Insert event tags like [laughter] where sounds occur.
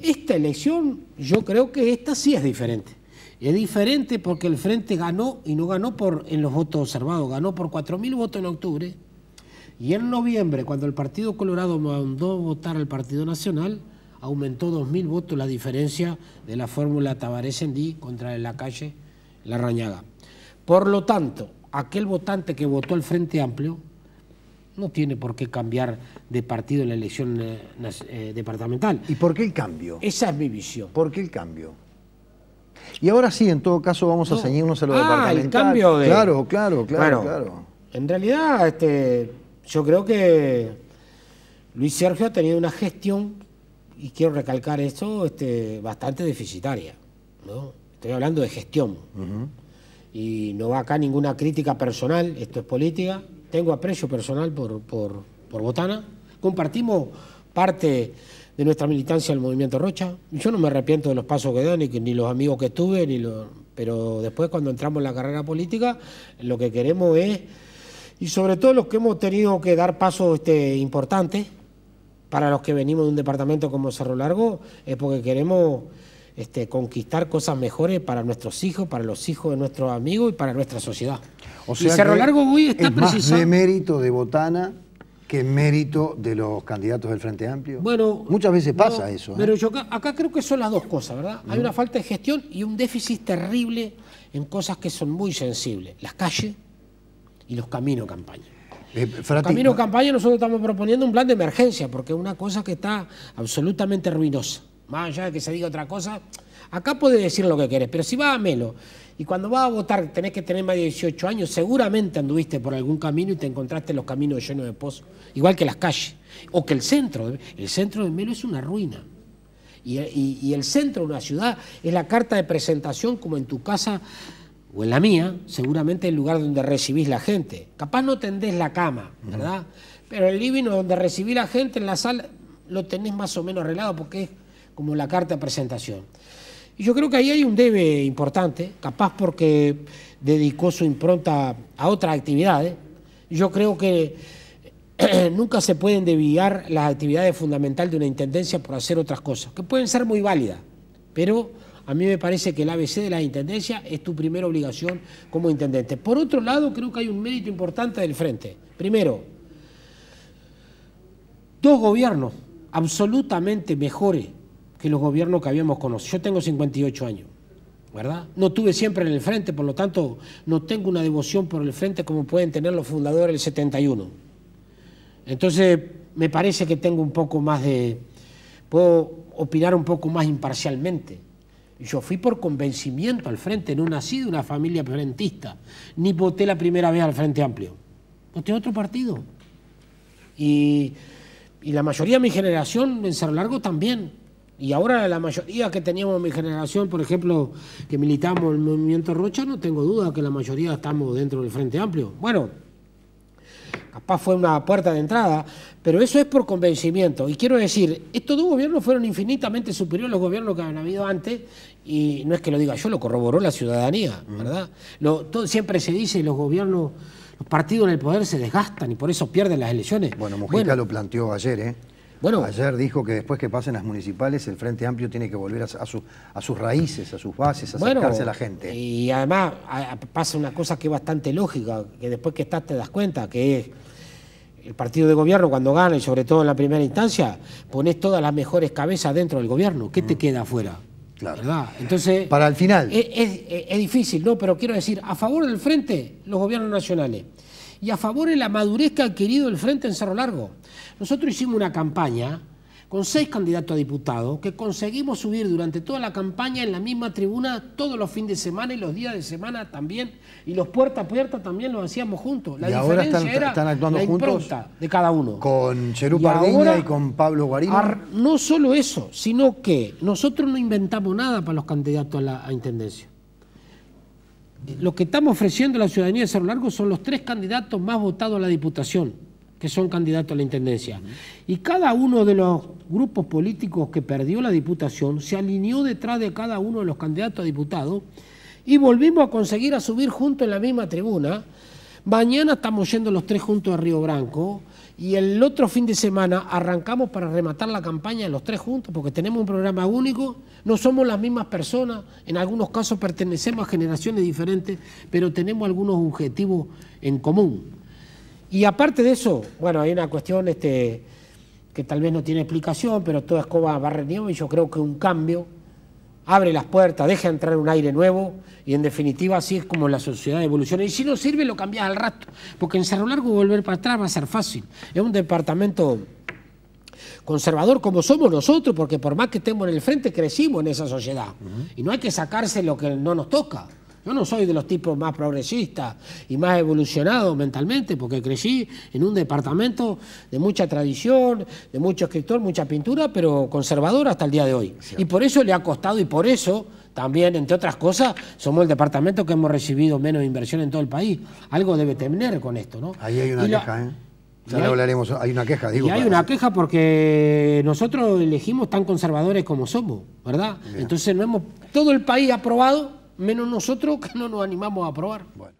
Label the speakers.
Speaker 1: Esta elección, yo creo que esta sí es diferente. Es diferente porque el Frente ganó, y no ganó por en los votos observados, ganó por 4.000 votos en octubre, y en noviembre, cuando el Partido Colorado mandó votar al Partido Nacional, aumentó 2.000 votos la diferencia de la fórmula Tabaré-Sendí contra la calle La Rañaga. Por lo tanto, aquel votante que votó al Frente Amplio no tiene por qué cambiar de partido en la elección eh, eh, departamental. ¿Y por qué el cambio? Esa es mi visión. ¿Por qué el cambio? Y ahora sí, en todo caso, vamos a ceñirnos a lo ah, el cambio de... Claro, claro, claro, claro. En realidad, este, yo creo que Luis Sergio ha tenido una gestión, y quiero recalcar esto, este, bastante deficitaria. Estoy hablando de gestión. Y no va acá ninguna crítica personal, esto es política, tengo aprecio personal por, por, por Botana. Compartimos parte de nuestra militancia al Movimiento Rocha. Yo no me arrepiento de los pasos que dan, ni, ni los amigos que tuve, ni pero después cuando entramos en la carrera política, lo que queremos es, y sobre todo los que hemos tenido que dar pasos este, importantes, para los que venimos de un departamento como Cerro Largo, es porque queremos este, conquistar cosas mejores para nuestros hijos, para los hijos de nuestros amigos y para nuestra sociedad. O sea y Largo es más de mérito de Botana que mérito de los candidatos del Frente Amplio. muchas veces pasa eso. ¿eh? Pero yo acá creo que son las dos cosas, ¿verdad? Hay una falta de gestión y un déficit terrible en cosas que son muy sensibles, las calles y los caminos campaña. Eh, caminos camino campaña nosotros estamos proponiendo un plan de emergencia porque es una cosa que está absolutamente ruinosa más allá de que se diga otra cosa, acá podés decir lo que querés, pero si vas a Melo y cuando vas a votar tenés que tener más de 18 años, seguramente anduviste por algún camino y te encontraste los caminos llenos de pozos, igual que las calles, o que el centro, el centro de Melo es una ruina. Y, el centro de una ciudad es la carta de presentación como en tu casa o en la mía, seguramente el lugar donde recibís la gente. Capaz no tendés la cama, ¿verdad? Pero el living donde recibí la gente en la sala lo tenés más o menos arreglado porque es como la carta de presentación. Y yo creo que ahí hay un debe importante, capaz porque dedicó su impronta a otras actividades. Yo creo que eh, [clears throat] nunca se pueden desviar las actividades fundamentales de una intendencia por hacer otras cosas, que pueden ser muy válidas, pero a mí me parece que el ABC de la Intendencia es tu primera obligación como intendente. Por otro lado, creo que hay un mérito importante del frente. Primero, dos gobiernos absolutamente mejores que los gobiernos que habíamos conocido. Yo tengo 58 años, ¿verdad? No tuve siempre en el frente, por lo tanto, no tengo una devoción por el frente como pueden tener los fundadores del 71. Entonces, me parece que tengo un poco más de... puedo opinar un poco más imparcialmente. Yo fui por convencimiento al frente, no nací de una familia frentista, ni voté la primera vez al Frente Amplio. Voté otro partido. Y, y la mayoría de mi generación en Cerro Largo también. Y ahora la mayoría que teníamos mi generación, por ejemplo, que militamos el movimiento Rocha, no tengo duda que la mayoría estamos dentro del Frente Amplio. Bueno, capaz fue una puerta de entrada, pero eso es por convencimiento. Y quiero decir, estos dos gobiernos fueron infinitamente superiores a los gobiernos que han habido antes, y no es que lo diga yo, lo corroboró la ciudadanía, mm. ¿verdad? todo, siempre se dice, los gobiernos, los partidos en el poder se desgastan y por eso pierden las elecciones. Bueno, Mujica lo planteó ayer, ¿eh? Ayer dijo que después que pasen las municipales, el Frente Amplio tiene que volver a, sus raíces, a sus bases, a acercarse a la gente. Y además pasa una cosa que es bastante lógica, que después que estás te das cuenta, que es el partido de gobierno cuando gana, y sobre todo en la primera instancia, pones todas las mejores cabezas dentro del gobierno. ¿Qué te mm. queda afuera? Claro. Entonces, Para el final. Es, es difícil, ¿no? Pero quiero decir, a favor del Frente, los gobiernos nacionales y a favor de la madurez que ha adquirido el Frente en Cerro Largo. Nosotros hicimos una campaña con seis candidatos a diputados que conseguimos subir durante toda la campaña en la misma tribuna todos los fines de semana y los días de semana también y los puerta a puerta también lo hacíamos juntos. La y ahora están, actuando juntos de cada uno. Con Cherú Pardiña y con Pablo Guarino. No solo eso, sino que nosotros no inventamos nada para los candidatos a la a intendencia lo que estamos ofreciendo a la ciudadanía de Cerro Largo son los tres candidatos más votados a la Diputación, que son candidatos a la Intendencia. Y cada uno de los grupos políticos que perdió la Diputación se alineó detrás de cada uno de los candidatos a diputados y volvimos a conseguir a subir juntos en la misma tribuna. Mañana estamos yendo los tres juntos a Río Branco. Y el otro fin de semana arrancamos para rematar la campaña los tres juntos, porque tenemos un programa único, no somos las mismas personas, en algunos casos pertenecemos a generaciones diferentes, pero tenemos algunos objetivos en común. Y aparte de eso, bueno, hay una cuestión este, que tal vez no tiene explicación, pero toda escoba va y yo creo que un cambio abre las puertas, deja entrar un aire nuevo y en definitiva así es como la sociedad evoluciona. Y si no sirve lo cambias al rato, porque en Cerro Largo volver para atrás va a ser fácil. Es un departamento conservador como somos nosotros, porque por más que estemos en el frente crecimos en esa sociedad. Y no hay que sacarse lo que no nos toca. Yo no soy de los tipos más progresistas y más evolucionados mentalmente, porque crecí en un departamento de mucha tradición, de mucho escritor, mucha pintura, pero conservador hasta el día de hoy. Y por eso le ha costado y por eso también, entre otras cosas, somos el departamento que hemos recibido menos inversión en todo el país. Algo debe tener con esto, ¿no? Ahí hay una queja, ¿eh? Ya hay, hablaremos, hay una queja, digo. Y hay una queja porque nosotros elegimos tan conservadores como somos, ¿verdad? Entonces no hemos, todo el país ha aprobado menos nosotros [laughs] que no nos animamos a probar.